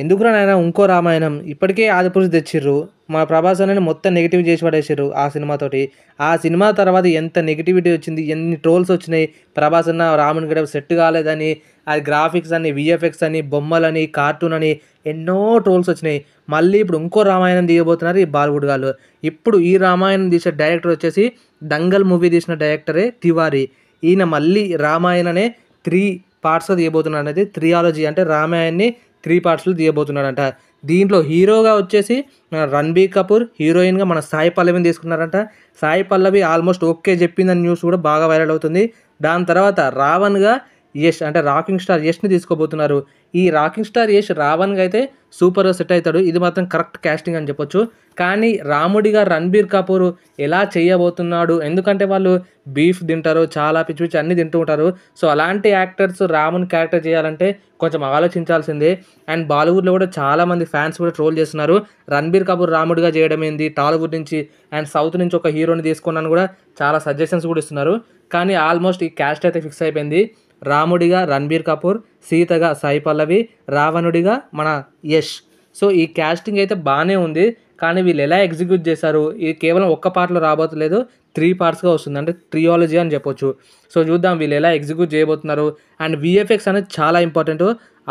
ఎందుకురా నాయన ఇంకో రామాయణం ఇప్పటికే ఆదిపురుషు తెచ్చిర్రు మా ప్రభాస్ అనేది మొత్తం నెగిటివ్ చేసి పడేసారు ఆ సినిమాతోటి ఆ సినిమా తర్వాత ఎంత నెగిటివిటీ వచ్చింది ఎన్ని ట్రోల్స్ వచ్చినాయి ప్రభాస్ అన్న రాముని గడప సెట్ కాలేదని అది గ్రాఫిక్స్ అని విఎఫ్ఎక్స్ అని బొమ్మలని కార్టూన్ అని ఎన్నో ట్రోల్స్ వచ్చినాయి మళ్ళీ ఇప్పుడు ఇంకో రామాయణం తీయబోతున్నారు ఈ బాలీవుడ్ వాళ్ళు ఇప్పుడు ఈ రామాయణం తీసే డైరెక్టర్ వచ్చేసి దంగల్ మూవీ తీసిన డైరెక్టరే తివారీ ఈయన మళ్ళీ రామాయణనే త్రీ పార్ట్స్గా తీయబోతున్నాడు అనేది త్రియాలజీ అంటే రామాయణాన్ని త్రీ పార్ట్స్లో తీయబోతున్నాడంట దీంట్లో హీరోగా వచ్చేసి రణబీర్ కపూర్ హీరోయిన్గా మన సాయి పల్లవిని తీసుకున్నారంట సాయి పల్లవి ఆల్మోస్ట్ ఓకే చెప్పిందని న్యూస్ కూడా బాగా వైరల్ అవుతుంది దాని తర్వాత రావణ్గా యష్ అంటే రాకింగ్ స్టార్ యష్ని తీసుకోబోతున్నారు ఈ రాకింగ్ స్టార్ యష్ రావణ్గా అయితే సూపర్ సెట్ అవుతాడు ఇది మాత్రం కరెక్ట్ క్యాస్టింగ్ అని చెప్పొచ్చు కానీ రాముడిగా రణబీర్ కపూర్ ఎలా చేయబోతున్నాడు ఎందుకంటే వాళ్ళు బీఫ్ తింటారు చాలా పిచ్చి పిచ్చి అన్నీ తింటూ ఉంటారు సో అలాంటి యాక్టర్స్ రాముని క్యారెక్టర్ చేయాలంటే కొంచెం ఆలోచించాల్సిందే అండ్ బాలీవుడ్లో కూడా చాలామంది ఫ్యాన్స్ కూడా ట్రోల్ చేస్తున్నారు రణబీర్ కపూర్ రాముడిగా చేయడం ఏంది టాలీవుడ్ నుంచి అండ్ సౌత్ నుంచి ఒక హీరోని తీసుకున్నాను కూడా చాలా సజెషన్స్ కూడా ఇస్తున్నారు కానీ ఆల్మోస్ట్ ఈ క్యాస్ట్ అయితే ఫిక్స్ అయిపోయింది రాముడిగా రణబీర్ కపూర్ సీతగా సాయి పల్లవి రావణుడిగా మన యష్ సో ఈ క్యాస్టింగ్ అయితే బాగానే ఉంది కానీ వీళ్ళు ఎలా ఎగ్జిక్యూట్ చేశారు ఇది కేవలం ఒక్క పాటలో రాబోతులేదు త్రీ పార్ట్స్గా వస్తుంది అంటే ట్రియాలజీ అని చెప్పొచ్చు సో చూద్దాం వీళ్ళు ఎలా ఎగ్జిక్యూట్ చేయబోతున్నారు అండ్ విఎఫ్ఎక్స్ అనేది చాలా ఇంపార్టెంట్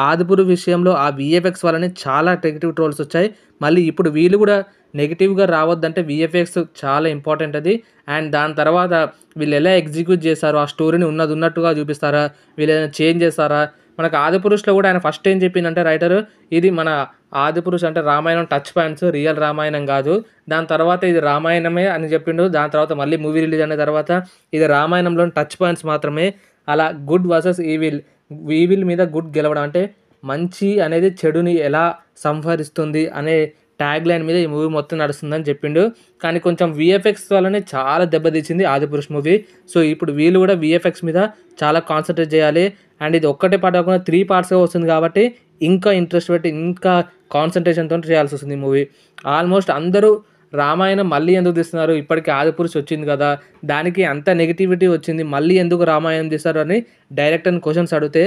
ఆదిపురు విషయంలో ఆ విఎఫ్ఎక్స్ వల్లనే చాలా నెగిటివ్ ట్రోల్స్ వచ్చాయి మళ్ళీ ఇప్పుడు వీళ్ళు కూడా నెగిటివ్గా రావద్దంటే విఎఫ్ఎక్స్ చాలా ఇంపార్టెంట్ అది అండ్ దాని తర్వాత వీళ్ళు ఎలా ఎగ్జిక్యూట్ చేస్తారు ఆ స్టోరీని ఉన్నది ఉన్నట్టుగా చూపిస్తారా వీళ్ళు ఏదైనా చేంజ్ చేస్తారా మనకు ఆదిపురుషులు కూడా ఆయన ఫస్ట్ ఏం చెప్పిందంటే రైటర్ ఇది మన ఆదిపురుషు అంటే Ramayanam touch points real Ramayanam కాదు దాని తర్వాత ఇది రామాయణమే అని చెప్పిండు దాని తర్వాత మళ్ళీ మూవీ రిలీజ్ అయిన తర్వాత ఇది రామాయణంలోని టచ్ పాయింట్స్ మాత్రమే అలా గుడ్ వర్సెస్ ఈవిల్ ఈవిల్ మీద గుడ్ గెలవడం అంటే మంచి అనేది చెడుని ఎలా సంహరిస్తుంది అనే ట్యాగ్ లైన్ మీద ఈ మూవీ మొత్తం నడుస్తుందని చెప్పిండు కానీ కొంచెం విఎఫ్ఎక్స్ వల్లనే చాలా దెబ్బతీసింది ఆదిపురుష్ మూవీ సో ఇప్పుడు వీళ్ళు కూడా విఎఫ్ఎక్స్ మీద చాలా కాన్సన్ట్రేట్ చేయాలి అండ్ ఇది ఒక్కటే పార్ట్ కాకుండా త్రీ పార్ట్స్గా వస్తుంది కాబట్టి ఇంకా ఇంట్రెస్ట్ పెట్టి ఇంకా కాన్సన్ట్రేషన్తో చేయాల్సి వస్తుంది ఈ మూవీ ఆల్మోస్ట్ అందరూ రామాయణం మళ్ళీ ఎందుకు తీస్తున్నారు ఇప్పటికి ఆదిపురుష్ వచ్చింది కదా దానికి అంత నెగిటివిటీ వచ్చింది మళ్ళీ ఎందుకు రామాయణం తీస్తారు అని డైరెక్టర్ని క్వశ్చన్స్ అడిగితే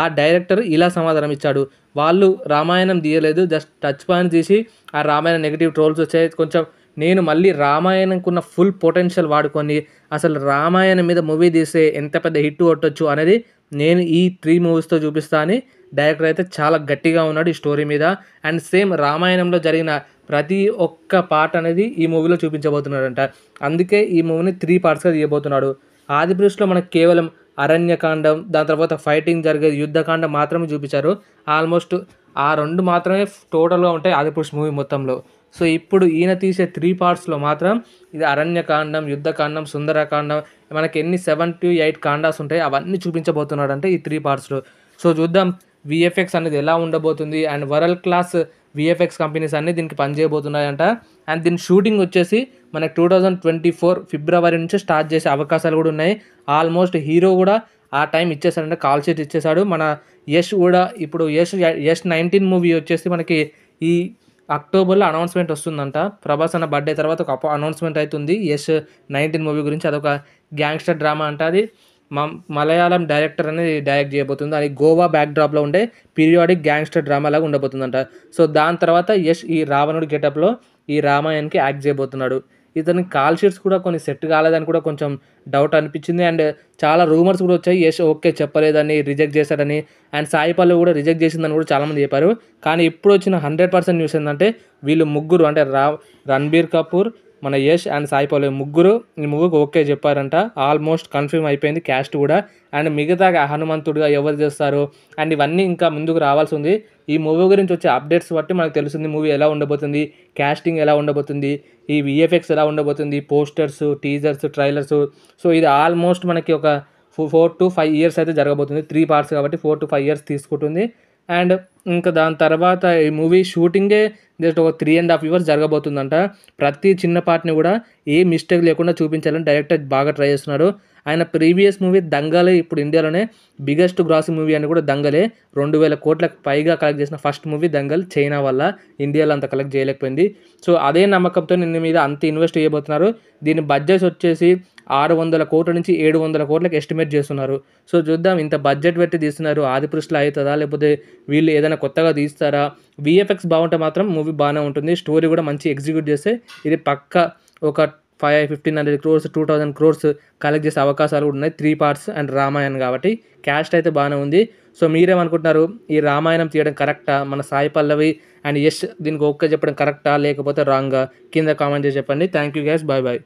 ఆ డైరెక్టర్ ఇలా సమాధానం ఇచ్చాడు వాళ్ళు రామాయణం తీయలేదు జస్ట్ టచ్ పాయింట్ తీసి ఆ రామాయణ నెగిటివ్ ట్రోల్స్ వచ్చాయి కొంచెం నేను మళ్ళీ రామాయణంకున్న ఫుల్ పొటెన్షియల్ వాడుకొని అసలు రామాయణం మీద మూవీ తీస్తే ఎంత పెద్ద హిట్ కొట్టచ్చు అనేది నేను ఈ త్రీ మూవీస్తో చూపిస్తా అని డైరెక్టర్ అయితే చాలా గట్టిగా ఉన్నాడు ఈ స్టోరీ మీద అండ్ సేమ్ రామాయణంలో జరిగిన ప్రతి ఒక్క పార్ట్ అనేది ఈ మూవీలో చూపించబోతున్నాడంట అందుకే ఈ మూవీని త్రీ పార్ట్స్గా తీయబోతున్నాడు ఆదిపురుషులో మనకు కేవలం అరణ్యకాండం దాని తర్వాత ఫైటింగ్ జరిగే యుద్ధకాండం మాత్రమే చూపించారు ఆల్మోస్ట్ ఆ రెండు మాత్రమే టోటల్గా ఉంటాయి ఆదిపురుష్ మూవీ మొత్తంలో సో ఇప్పుడు ఈయన తీసే త్రీ పార్ట్స్లో మాత్రం ఇది అరణ్యకాండం యుద్ధకాండం సుందరకాండం మనకి ఎన్ని సెవెన్ టు ఎయిట్ కాండాస్ ఉంటాయి అవన్నీ చూపించబోతున్నాడు అంటే ఈ త్రీ పార్ట్స్లో సో చూద్దాం విఎఫ్ఎక్స్ అనేది ఎలా ఉండబోతుంది and world class VFX companies అన్నీ దీనికి పనిచేయబోతున్నాయంట అండ్ దీని షూటింగ్ వచ్చేసి మనకు two thousand twenty four February నుంచి స్టార్ట్ చేసే అవకాశాలు కూడా ఉన్నాయి ఆల్మోస్ట్ హీరో కూడా ఆ టైం ఇచ్చేసాడంటే కాల్ షీట్ ఇచ్చేసాడు మన యష్ కూడా ఇప్పుడు యష్ యష్ నైన్టీన్ మూవీ వచ్చేసి మనకి ఈ అక్టోబర్లో అనౌన్స్మెంట్ వస్తుందంట ప్రభాస్ అన్న బర్త్డే తర్వాత ఒక అనౌన్స్మెంట్ అవుతుంది ఎస్ నైన్టీన్ మూవీ గురించి అదొక గ్యాంగ్స్టర్ డ్రామా అంట అది మలయాళం డైరెక్టర్ అనేది డైరెక్ట్ చేయబోతుంది అది గోవా బ్యాక్డ్రాప్లో ఉండే పీరియాడిక్ గ్యాంగ్స్టర్ డ్రామా లాగా ఉండబోతుందంట సో దాని తర్వాత యష్ ఈ రావణుడు గెటప్లో ఈ రామాయణ్కి యాక్ట్ చేయబోతున్నాడు ఇతని కాల్ షీట్స్ కూడా కొన్ని సెట్ కాలేదని కూడా కొంచెం డౌట్ అనిపించింది అండ్ చాలా రూమర్స్ కూడా వచ్చాయి యశ్ ఓకే చెప్పలేదని రిజెక్ట్ చేశాడని అండ్ సాయి పల్లవి కూడా రిజెక్ట్ చేసిందని కూడా చాలామంది చెప్పారు కానీ ఇప్పుడు వచ్చిన హండ్రెడ్ పర్సెంట్ న్యూస్ ఏంటంటే వీళ్ళు ముగ్గురు అంటే రా రణబీర్ కపూర్ మన యష్ అండ్ సాయి పల్లవి ముగ్గురు ఈ ముగ్గురు ఓకే చెప్పారంట ఆల్మోస్ట్ కన్ఫర్మ్ అయిపోయింది క్యాస్ట్ కూడా అండ్ మిగతా హనుమంతుడిగా ఎవరు చేస్తారు అండ్ ఇవన్నీ ఇంకా ముందుకు రావాల్సి ఉంది ఈ మూవీ గురించి వచ్చే అప్డేట్స్ బట్టి మనకు తెలుస్తుంది మూవీ ఎలా ఉండబోతుంది క్యాస్టింగ్ ఎలా ఉండబోతుంది ఈ విఎఫ్ఎక్స్ ఎలా ఉండబోతుంది పోస్టర్స్ టీజర్స్ ట్రైలర్స్ సో ఇది ఆల్మోస్ట్ మనకి ఒక ఫోర్ టు ఫైవ్ ఇయర్స్ అయితే జరగబోతుంది త్రీ పార్ట్స్ కాబట్టి ఫోర్ టు ఫైవ్ ఇయర్స్ తీసుకుంటుంది అండ్ ఇంకా దాని తర్వాత ఈ మూవీ షూటింగే జస్ట్ ఒక త్రీ అండ్ హాఫ్ ఇవర్స్ జరగబోతుందంట ప్రతి చిన్న పార్ట్ని కూడా ఏ మిస్టేక్ లేకుండా చూపించాలని డైరెక్టర్ బాగా ట్రై చేస్తున్నాడు ఆయన ప్రీవియస్ మూవీ దంగలే ఇప్పుడు ఇండియాలోనే బిగ్గెస్ట్ గ్రాస్ మూవీ అని కూడా దంగలే రెండు వేల కోట్లకు పైగా కలెక్ట్ చేసిన ఫస్ట్ మూవీ దంగల్ చైనా వల్ల ఇండియాలో అంత కలెక్ట్ చేయలేకపోయింది సో అదే నమ్మకంతో నిన్న మీద అంత ఇన్వెస్ట్ చేయబోతున్నారు దీని బడ్జెట్ వచ్చేసి ఆరు వందల కోట్ల నుంచి ఏడు వందల కోట్లకు ఎస్టిమేట్ చేస్తున్నారు సో చూద్దాం ఇంత బడ్జెట్ పెట్టి తీస్తున్నారు ఆదిపురుషులు అవుతుందా లేకపోతే వీళ్ళు ఏదైనా కొత్తగా తీస్తారా విఎఫ్ఎక్స్ బాగుంటే మాత్రం మూవీ బాగానే ఉంటుంది స్టోరీ కూడా మంచి ఎగ్జిక్యూట్ చేస్తే ఇది పక్క ఒక five fifteen hundred crores two thousand crores collect చేసే అవకాశాలు కూడా ఉన్నాయి త్రీ పార్ట్స్ అండ్ రామాయణం కాబట్టి క్యాస్ట్ అయితే బాగానే ఉంది సో మీరేమనుకుంటున్నారు ఈ రామాయణం తీయడం కరెక్టా మన సాయి పల్లవి అండ్ యష్ దీనికి ఓకే చెప్పడం కరెక్టా లేకపోతే రాంగా కింద కామెంట్ చేసి చెప్పండి thank you guys bye bye